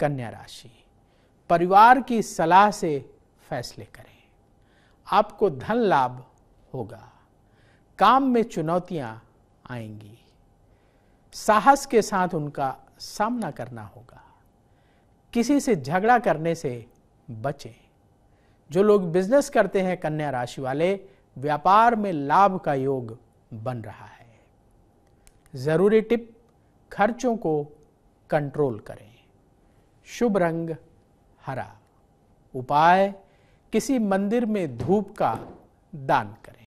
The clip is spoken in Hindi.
कन्या राशि परिवार की सलाह से फैसले करें आपको धन लाभ होगा काम में चुनौतियां आएंगी साहस के साथ उनका सामना करना होगा किसी से झगड़ा करने से बचें जो लोग बिजनेस करते हैं कन्या राशि वाले व्यापार में लाभ का योग बन रहा है जरूरी टिप खर्चों को कंट्रोल करें शुभ रंग हरा उपाय किसी मंदिर में धूप का दान करें